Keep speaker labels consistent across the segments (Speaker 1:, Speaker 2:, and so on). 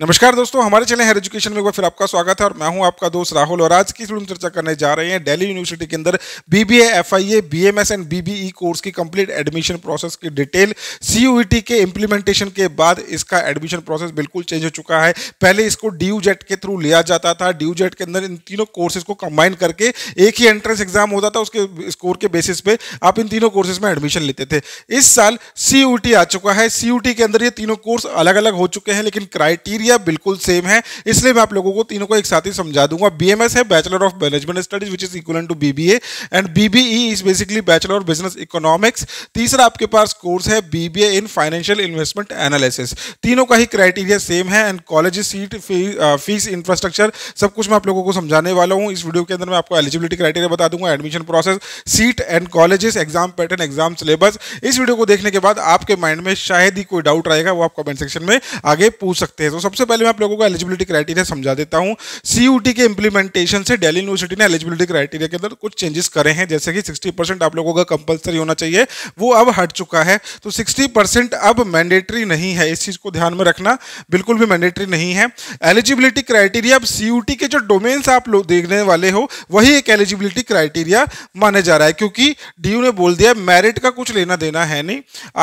Speaker 1: नमस्कार दोस्तों हमारे चैनल हर एजुकेशन में एक बार फिर आपका स्वागत है और मैं हूं आपका दोस्त राहुल और आज की फिल्म चर्चा करने जा रहे हैं दिल्ली यूनिवर्सिटी के अंदर BBA FIA BMS and BBE course की कंप्लीट एडमिशन प्रोसेस की डिटेल सीयूईटी e के इम्प्लीमेंटेशन के बाद इसका एडमिशन प्रोसेस बिल्कुल चेंज हो चुका है पहले इसको यू जेट e के थ्रू लिया जाता था डी यू जेट के अंदर इन तीनों कोर्सेज को कंबाइन करके एक ही एंट्रेंस एग्जाम होता था उसके स्कोर के बेसिस पे आप इन तीनों कोर्सेज में एडमिशन लेते थे इस साल सी e आ चुका है सी के अंदर ये तीनों कोर्स अलग अलग हो चुके हैं लेकिन क्राइटेरिया प्रक्रिया बिल्कुल सेम है इसलिए मैं आप लोगों को तीनों को एक साथ ही समझा दूंगा बीएमएस है bachelor of management studies which is equal to BBA and BBE is basically bachelor of business economics तीसरा आपके पास कोर्स है BBA in financial investment analysis तीनों का ही क्राइटेरिया सेम है and college seat fees infrastructure सब कुछ मैं आप लोगों को समझाने वाला हूँ इस वीडियो के अंदर मैं आपको एलिजिबिलिटी क्राइटेरिया बता दूंगा admission process seat and colleges exam pattern exam syllabus इस वीडियो को देखने के बाद आपके माइंड में शायद ही कोई डाउट रहेगा वो आप कमेंट सेक्शन में आगे पूछ सकते हैं तो सबसे सबसे पहले मैं आप लोगों को एलिजिबिलिटी क्राइटेरिया समझा देता हूँ सी के इंप्लीमेंटेशन से डेली यूनिवर्सिटी ने एलिजिबिलिटी क्राइटेरिया के अंदर कुछ चेंजेस करे हैं जैसे कि सिक्सटी परसेंट आप लोगों का कंपलसरी होना चाहिए वो अब हट चुका है तो सिक्सटी परसेंट अब मैंडेटरी नहीं है इस चीज़ को ध्यान में रखना बिल्कुल भी मैंडेटरी नहीं है एलिजिबिलिटी क्राइटेरिया अब सी के जो डोमेन्स आप लोग देखने वाले हो वही एक एलिजिबिलिटी क्राइटेरिया माना जा रहा है क्योंकि डी ने बोल दिया मेरिट का कुछ लेना देना है नहीं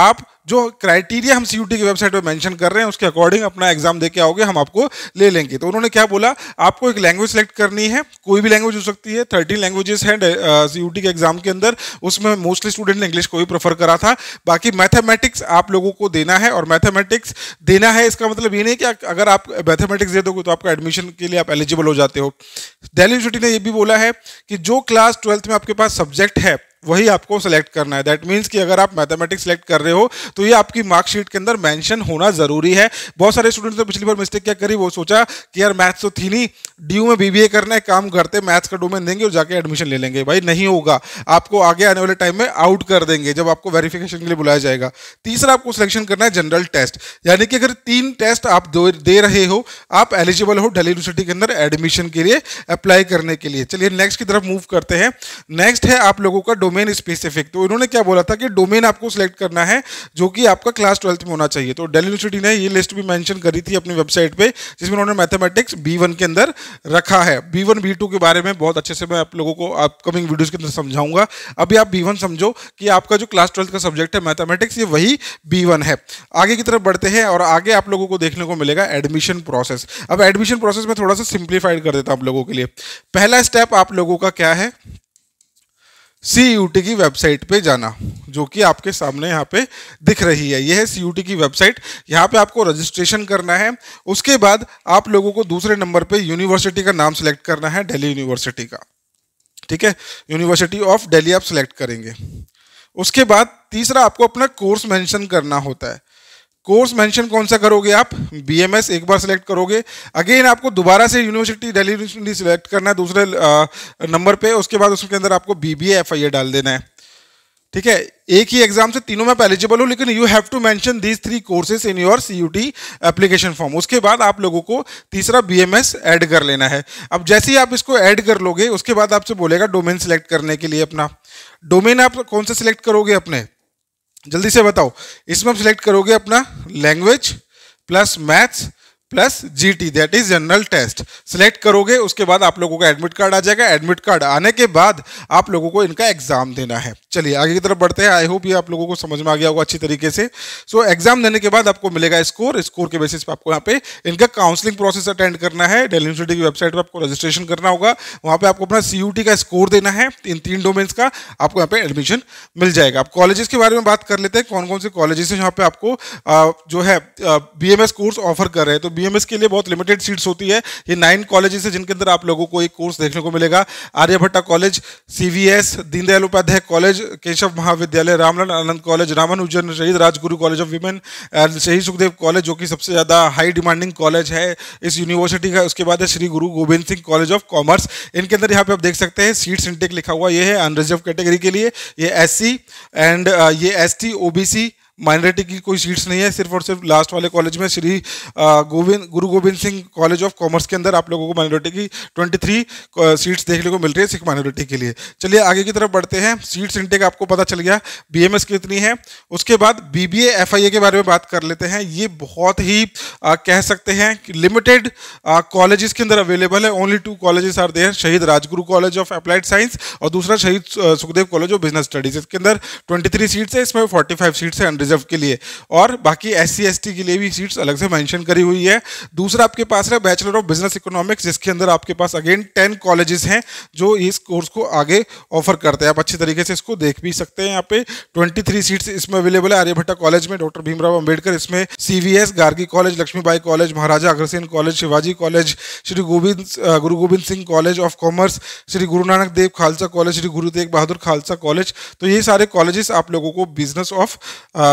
Speaker 1: आप जो क्राइटेरिया हम सी की वेबसाइट पर मैंशन कर रहे हैं उसके अकॉर्डिंग अपना एग्जाम देके आओगे हम आपको ले लेंगे तो उन्होंने क्या बोला आपको एक लैंग्वेज सेलेक्ट करनी है कोई भी लैंग्वेज हो सकती है थर्टीन लैंग्वेजेस हैं सी के एग्जाम के अंदर उसमें मोस्टली स्टूडेंट ने इंग्लिश को ही प्रेफर करा था बाकी मैथमेटिक्स आप लोगों को देना है और मैथमेटिक्स देना है इसका मतलब ये नहीं कि अगर आप मैथमेटिक्स दे दोगे तो आपका एडमिशन के लिए आप एलिजिबल हो जाते हो दिल्ली यूनिवर्सिटी ने यह भी बोला है कि जो क्लास ट्वेल्थ में आपके पास सब्जेक्ट है वही आपको सेलेक्ट करना है दैट मीन्स कि अगर आप मैथमेटिक्स सेलेक्ट कर रहे हो तो ये आपकी मार्कशीट के अंदर मेंशन होना जरूरी है बहुत सारे स्टूडेंट्स ने पिछली बार मिस्टेक क्या करी वो सोचा कि यार मैथ्स तो थी नहीं डी में बीबीए करना है काम करते मैथ्स का डोमेन देंगे और जाके एडमिशन ले लेंगे भाई नहीं होगा आपको आगे आने वाले टाइम में आउट कर देंगे जब आपको वेरिफिकेशन के लिए बुलाया जाएगा तीसरा आपको सिलेक्शन करना है जनरल टेस्ट यानी कि अगर तीन टेस्ट आप दे रहे हो आप एलिजिबल हो डेली यूनिवर्सिटी के अंदर एडमिशन के लिए अप्लाई करने के लिए चलिए नेक्स्ट की तरफ मूव करते हैं नेक्स्ट है आप लोगों का डोमेन डोमेन स्पेसिफिक तो इन्होंने क्या बोला था कि डोमेन आपको सेलेक्ट करना है जो कि आपका क्लास ट्वेल्थ में होना चाहिए तो डेली यूनिवर्सिटी ने ये लिस्ट भी मैंशन करी थी अपनी वेबसाइट पर जिसमें उन्होंने मैथमेटिक्स बी के अंदर रखा है बी वन के बारे में बहुत अच्छे से मैं आप लोगों को अपकमिंग वीडियोज़ के अंदर समझाऊंगा अभी आप बी समझो कि आपका जो क्लास ट्वेल्थ का सब्जेक्ट है मैथमेटिक्स ये वही बी है आगे की तरफ बढ़ते हैं और आगे आप लोगों को देखने को मिलेगा एडमिशन प्रोसेस अब एडमिशन प्रोसेस में थोड़ा सा सिंप्लीफाइड कर देता हूँ आप लोगों के लिए पहला स्टेप आप लोगों का क्या है सी की वेबसाइट पे जाना जो कि आपके सामने यहाँ पे दिख रही है यह है सी की वेबसाइट यहाँ पे आपको रजिस्ट्रेशन करना है उसके बाद आप लोगों को दूसरे नंबर पे यूनिवर्सिटी का नाम सेलेक्ट करना है दिल्ली यूनिवर्सिटी का ठीक है यूनिवर्सिटी ऑफ दिल्ली आप सेलेक्ट करेंगे उसके बाद तीसरा आपको अपना कोर्स मैंशन करना होता है कोर्स मेंशन कौन सा करोगे आप बीएमएस एक बार सेलेक्ट करोगे अगेन आपको दोबारा से यूनिवर्सिटी दिल्ली यूनिवर्सिटी सेलेक्ट करना है दूसरे नंबर पे उसके बाद उसके अंदर आपको बीबीए एफआईए डाल देना है ठीक है एक ही एग्जाम से तीनों में एलिजिबल हूँ लेकिन you have to mention these three courses in your C U T application form उसके बाद आप लोगों को तीसरा बी एम एस एड कर लेना है अब जैसे ही आप इसको ऐड कर लोगे उसके बाद आपसे बोलेगा डोमेन सेलेक्ट करने के लिए अपना डोमेन आप कौन सा सिलेक्ट करोगे अपने जल्दी से बताओ इसमें आप सिलेक्ट करोगे अपना language plus maths plus GT that is general test select करोगे उसके बाद आप लोगों का एडमिट कार्ड आ जाएगा एडमिट कार्ड आने के बाद आप लोगों को इनका एग्जाम देना है चलिए आगे की तरफ बढ़ते हैं आई होप ये आप लोगों को समझ में आ गया होगा अच्छी तरीके से सो so, एग्जाम देने के बाद आपको मिलेगा स्कोर स्कोर के बेसिस पे आपको यहाँ पे इनका काउंसलिंग प्रोसेस अटेंड करना है डेली यूनिवर्सिटी की वेबसाइट पर आपको रजिस्ट्रेशन करना होगा वहाँ पे आपको अपना सी का स्कोर देना है इन तीन डोमेन्स का आपको यहाँ पे एडमिशन मिल जाएगा आप कॉलेजेस के बारे में बात कर लेते हैं कौन कौन से कॉलेजेस हैं जहाँ पे आपको आ, जो है बी कोर्स ऑफर कर रहे हैं तो बी के लिए बहुत लिमिटेड सीट्स होती है ये नाइन कॉलेजेस है जिनके अंदर आप लोगों को एक कोर्स देखने को मिलेगा आर्यभट्टा कॉलेज सी Deendayal Upadhyaya college Keshav Mahavidyalaya Ramlal Anand college Ramanujan Shaheed Rajguru college of women and Shaheed Sukhdev college जो कि सबसे ज़्यादा हाई डिमांडिंग कॉलेज है इस यूनिवर्सिटी का उसके बाद है Shri Guru Gobind Singh college of commerce इनके अंदर यहाँ पे आप देख सकते हैं सीट इंटेक लिखा हुआ ये है अनरिजर्व कैटेगरी के लिए ये एस एंड uh, ये एस टी माइनॉरिटी की कोई सीट्स नहीं है सिर्फ और सिर्फ लास्ट वाले कॉलेज में Shri Gobind Guru Gobind Singh college of commerce के अंदर आप लोगों को माइनॉरिटी की 23 सीट्स देखने को मिल रही है सिख माइनॉरिटी के लिए चलिए आगे की तरफ बढ़ते हैं सीट्स इंटेक आपको पता चल गया बी कितनी है उसके बाद बी बी के बारे में बात कर लेते हैं ये बहुत ही आ, कह सकते हैं कि लिमिटेड कॉलेजेस के अंदर अवेलेबल है only two colleges are there Shaheed Rajguru college of applied science और दूसरा Shaheed Sukhdev college of business studies इसके अंदर ट्वेंटी सीट्स है इसमें फोर्टी सीट्स है रिजर्व के लिए और बाकी एस सी के लिए भी सीट्स अलग से मैंशन करी हुई है दूसरा आपके पास है बैचलर ऑफ बिजनेस इकोनॉमिक्स जिसके अंदर आपके पास अगेन टेन कॉलेजेस हैं जो इस कोर्स को आगे ऑफर करते हैं आप अच्छे तरीके से इसको देख भी सकते हैं यहाँ पे ट्वेंटी थ्री सीट्स इसमें अवेलेबल है आर्यभट्टा कॉलेज में डॉक्टर भीमराव अंबेडकर इसमें CVS Gargi college Laxmibai college Maharaja Agrasen college Shivaji college Shri Gobind Guru Gobind Singh college of commerce Shri Guru Nanak Dev Khalsa college Shri Guru Tegh Bahadur Khalsa college तो ये सारे कॉलेजेस आप लोगों को business of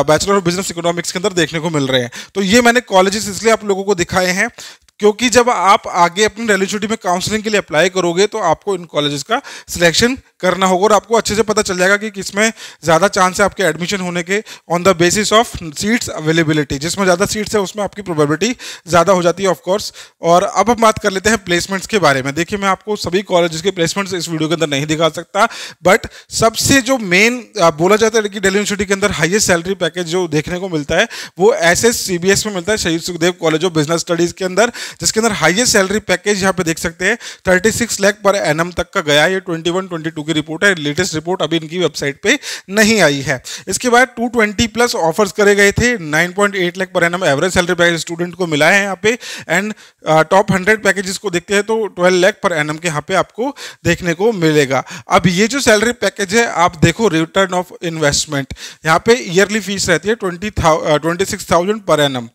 Speaker 1: bachelor of business economics के अंदर देखने को मिल रहे हैं तो ये मैंने कॉलेजेस इसलिए आप लोगों को दिखाए हैं क्योंकि जब आप आगे अपनी रेलिशिटी में काउंसलिंग के लिए अप्लाई करोगे तो आपको इन कॉलेजेस का सिलेक्शन करना होगा और आपको अच्छे से पता चल जाएगा कि किसमें ज़्यादा चांस है आपके एडमिशन होने के on the basis of seats availability जिसमें ज़्यादा सीट्स है उसमें आपकी प्रोबेबिलिटी ज़्यादा हो जाती है ऑफकोर्स और अब हम बात कर लेते हैं प्लेसमेंट्स के बारे में देखिए मैं आपको सभी कॉलेज के प्लेसमेंट्स इस वीडियो के अंदर नहीं दिखा सकता बट सबसे जो मेन बोला जाता है कि डेली यूनिवर्सिटी के अंदर हाइएस्ट सैलरी पैकेज जो देखने को मिलता है वो एस एस में मिलता है Shaheed Sukhdev college of business studies के अंदर जिसके अंदर हाईएस्ट सैलरी पैकेज यहाँ पे देख सकते हैं thirty six lakh per M तक का गया ये ट्वेंटी वन ट्वेंटी टू की रिपोर्ट है लेटेस्ट रिपोर्ट अभी इनकी वेबसाइट पे नहीं आई है इसके बाद टू ट्वेंटी प्लस ऑफर्स करे गए थे nine point eight lakh per annum average salary package student को मिला है यहाँ पे एंड टॉप हंड्रेड पैकेजेस को देखते हैं तो ट्वेल्व लैख पर एम के यहाँ पे आपको देखने को मिलेगा अब ये जो सैलरी पैकेज है आप देखो रिटर्न ऑफ इन्वेस्टमेंट यहाँ पे ईयरली फीस रहती है twenty twenty six thousand per annum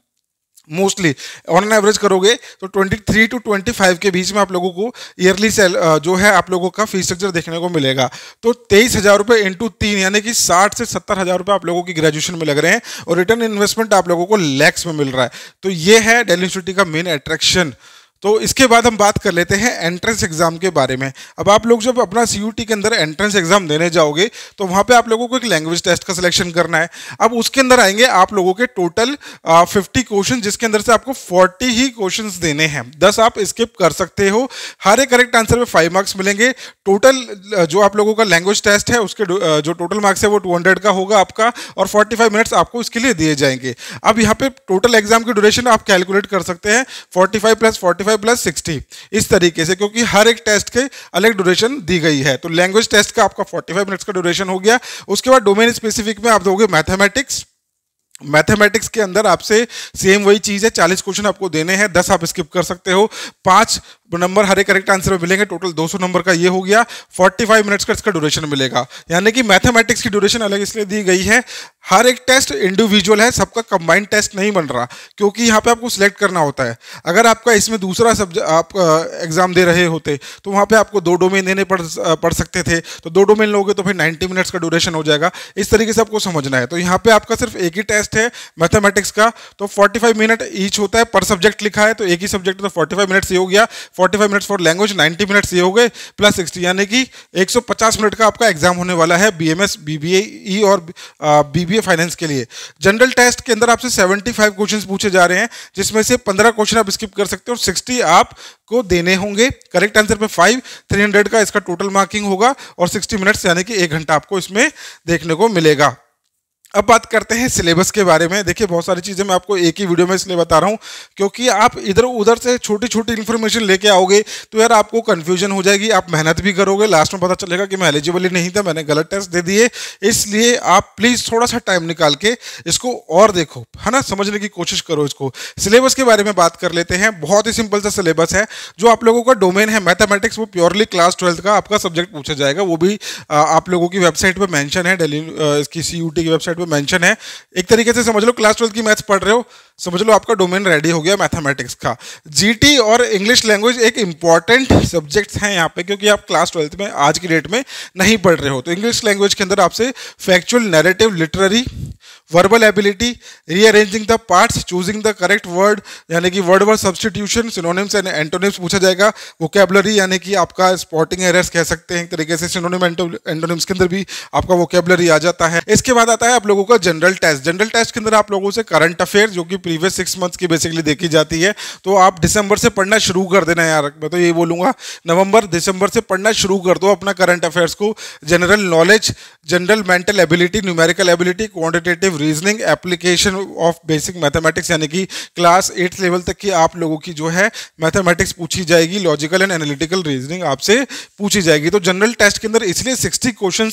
Speaker 1: mostly on an average करोगे तो 23 टू 25 के बीच में आप लोगों को ईयरली सेल जो है आप लोगों का फी स्ट्रक्चर देखने को मिलेगा तो तेईस हज़ार रुपये इंटू तीन यानी कि साठ से सत्तर हज़ार रुपये आप लोगों की ग्रेजुएशन में लग रहे हैं और रिटर्न इन्वेस्टमेंट आप लोगों को लैक्स में मिल रहा है तो ये है डेली यूनिवर्सिटी का मेन अट्रैक्शन तो इसके बाद हम बात कर लेते हैं एंट्रेंस एग्ज़ाम के बारे में अब आप लोग जब अपना सी के अंदर एंट्रेंस एग्ज़ाम देने जाओगे तो वहाँ पे आप लोगों को एक लैंग्वेज टेस्ट का सिलेक्शन करना है अब उसके अंदर आएंगे आप लोगों के टोटल फिफ्टी क्वेश्चन जिसके अंदर से आपको फोर्टी ही क्वेश्चन देने हैं दस आप स्किप कर सकते हो हर एक करेक्ट आंसर में फाइव मार्क्स मिलेंगे टोटल जो आप लोगों का लैंग्वेज टेस्ट है उसके जो टोटल मार्क्स है वो टू का होगा आपका और फोर्टी मिनट्स आपको इसके लिए दिए जाएंगे अब यहाँ पे टोटल एग्जाम की ड्यूरेशन आप कैलकुलेट कर सकते हैं forty plus forty five plus sixty इस तरीके से क्योंकि हर एक टेस्ट के अलग ड्यूरेशन दी गई है तो लैंग्वेज टेस्ट का आपका फोर्टी फाइव मिनट्स का ड्यूरेशन हो गया उसके बाद डोमेन स्पेसिफिक में आप दोगे मैथमेटिक्स मैथमेटिक्स के अंदर आपसे सेम वही चीज़ है चालीस क्वेश्चन आपको देने हैं दस आप स्किप कर सकते हो पांच नंबर हर एक करेक्ट आंसर में मिलेंगे टोटल 200 नंबर का ये हो गया 45 मिनट्स का इसका ड्यूरेशन मिलेगा यानी कि मैथमेटिक्स की ड्यूरेशन अलग इसलिए दी गई है हर एक टेस्ट इंडिविजुअल है सबका कंबाइंड टेस्ट नहीं बन रहा क्योंकि यहाँ पे आपको सिलेक्ट करना होता है अगर आपका इसमें दूसरा सब्जेक्ट आप एग्जाम दे रहे होते तो वहाँ पे आपको दो डोमेन देने पड़ पढ़ सकते थे तो दो डोमेन लोगे तो फिर 90 मिनट्स का ड्यूरेशन हो जाएगा इस तरीके से आपको समझना है तो यहाँ पे आपका सिर्फ एक ही टेस्ट है मैथमेटिक्स का तो फोर्टी मिनट ईच होता है पर सब्जेक्ट लिखा है तो एक ही सब्जेक्ट तो फोर्टी मिनट्स ये हो गया forty five minutes for language ninety minutes ये हो गए प्लस सिक्सटी यानी कि एक सौ पचास मिनट का आपका एग्जाम होने वाला है B B M S B E और ए फाइनेंस के लिए जनरल टेस्ट के अंदर आपसे सेवेंटी फाइव क्वेश्चन पूछे जा रहे हैं जिसमें से पंद्रह क्वेश्चन आप स्किप कर सकते हो और 60 आपको देने होंगे करेक्ट आंसर पे थ्री हंड्रेड का इसका टोटल मार्किंग होगा और सिक्सटी मिनट्स यानी कि एक घंटा आपको इसमें देखने को मिलेगा अब बात करते हैं सिलेबस के बारे में देखिए बहुत सारी चीज़ें मैं आपको एक ही वीडियो में इसलिए बता रहा हूँ क्योंकि आप इधर उधर से छोटी छोटी इन्फॉर्मेशन लेके आओगे तो यार आपको कन्फ्यूजन हो जाएगी आप मेहनत भी करोगे लास्ट में पता चलेगा कि मैं एलिजिबल ही नहीं था मैंने गलत टेस्ट दे दिए इसलिए आप प्लीज़ थोड़ा सा टाइम निकाल के इसको और देखो है ना समझने की कोशिश करो इसको सिलेबस के बारे में बात कर लेते हैं बहुत ही सिंपल सा सिलेबस है जो आप लोगों का डोमेन है मैथमेटिक्स वो प्योरली क्लास ट्वेल्थ का आपका सब्जेक्ट पूछा जाएगा वो भी आप लोगों की वेबसाइट पर मैंशन है डेली इसकी सी की वेबसाइट पर मेंशन है एक तरीके से समझ लो क्लास ट्वेल्थ की मैथ्स पढ़ रहे हो समझ लो आपका डोमेन रेडी हो गया मैथमेटिक्स का जीटी और इंग्लिश लैंग्वेज एक इंपॉर्टेंट सब्जेक्ट हैं यहाँ पे क्योंकि आप क्लास ट्वेल्थ में आज की डेट में नहीं पढ़ रहे हो तो इंग्लिश लैंग्वेज के अंदर आपसे factual narrative literary verbal ability rearranging the parts choosing the correct word यानी कि word word substitution synonyms and antonyms पूछा जाएगा वोकेबलरी यानी कि आपका स्पॉटिंग एरर्स कह सकते हैं एक तरीके से सिनोनिम एंटोनिम्स के अंदर भी आपका वोकेबलरी आ जाता है इसके बाद आता है आप लोगों का जनरल टेस्ट जनरल टेस्ट के अंदर आप लोगों से करंट अफेयर जो कि प्रीवियस सिक्स मंथ्स की बेसिकली देखी जाती है तो आप दिसंबर से पढ़ना शुरू कर देना यार मैं तो ये बोलूँगा नवंबर दिसंबर से पढ़ना शुरू कर दो अपना करंट अफेयर्स को general knowledge general mental ability numerical ability quantitative reasoning application of basic mathematics यानी कि क्लास एट लेवल तक की आप लोगों की जो है मैथमेटिक्स पूछी जाएगी लॉजिकल एंड एनालिटिकल रीजनिंग आपसे पूछी जाएगी तो जनरल टेस्ट के अंदर इसलिए सिक्सटी क्वेश्चन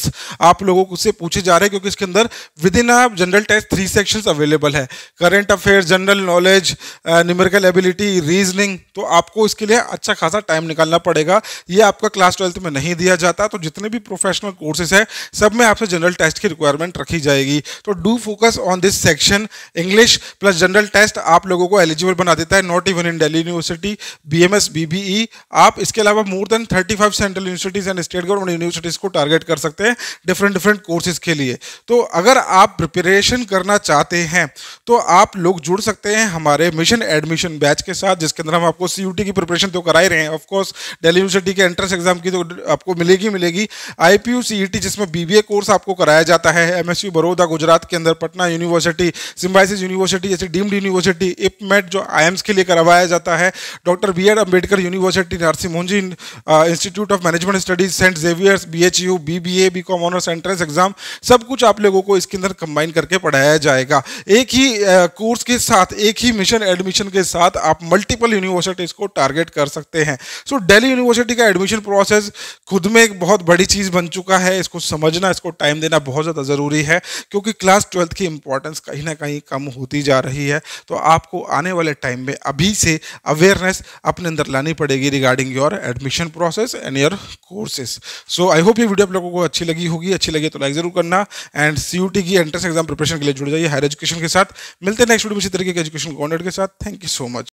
Speaker 1: आप लोगों से पूछे जा रहे हैं क्योंकि इसके अंदर with in general test three section available है current affair research general knowledge numerical ability reasoning तो आपको इसके लिए अच्छा खासा टाइम निकालना पड़ेगा ये आपका क्लास ट्वेल्थ में नहीं दिया जाता तो जितने भी प्रोफेशनल कोर्सेज हैं सब में आपसे जनरल टेस्ट की रिक्वायरमेंट रखी जाएगी तो do focus on this section English plus general test आप लोगों को एलिजिबल बना देता है not even in Delhi university B M S आप इसके अलावा more than thirty five central universities and state government universities को टारगेट कर सकते हैं डिफरेंट डिफरेंट कोर्सेज के लिए तो अगर आप प्रिपरेशन करना चाहते हैं तो आप लोग जुड़ जुड़ सकते हैं हमारे मिशन एडमिशन बैच के साथ जिसके अंदर हम आपको सी की प्रिपरेशन तो करा ही रहे हैं ऑफकोर्स डेली यूनिवर्सिटी के एंट्रेंस एग्जाम की तो आपको मिलेगी मिलेगी आई पी e जिसमें बी कोर्स आपको कराया जाता है एम एस बड़ौदा गुजरात के अंदर पटना यूनिवर्सिटी सिम्बाइसिस यूनिवर्सिटी जैसे डीम्ड यूनिवर्सिटी इपमेट जो आई के लिए करवाया जाता है doctor B ed Ambedkar university Narsingh institute of management studies saint Xavier's B H U B B A B com honours entrance exam सब कुछ आप लोगों को इसके अंदर कंबाइन करके पढ़ाया जाएगा एक ही कोर्स uh, के साथ एक ही मिशन एडमिशन के साथ आप मल्टीपल यूनिवर्सिटीज़ को टारगेट कर सकते हैं सो दिल्ली यूनिवर्सिटी का एडमिशन प्रोसेस खुद में एक बहुत बड़ी चीज़ बन चुका है इसको समझना इसको टाइम देना बहुत ज़्यादा ज़रूरी है क्योंकि क्लास ट्वेल्थ की इंपॉर्टेंस कहीं ना कहीं कम होती जा रही है तो आपको आने वाले टाइम में अभी से अवेयरनेस अपने अंदर लानी पड़ेगी regarding your admission process and your courses so I hope ये वीडियो आप लोगों को अच्छी लगी होगी अच्छी लगी तो लाइक ज़रूर करना एंड सी की एंट्रेंस एग्जाम प्रिपरेशन के लिए जुड़ जाइए हायर एजुकेशन के साथ मिलते नेक्स्ट वीडियो उसी तरीके के एजुकेशन कॉन्टेंट के साथ थैंक यू सो मच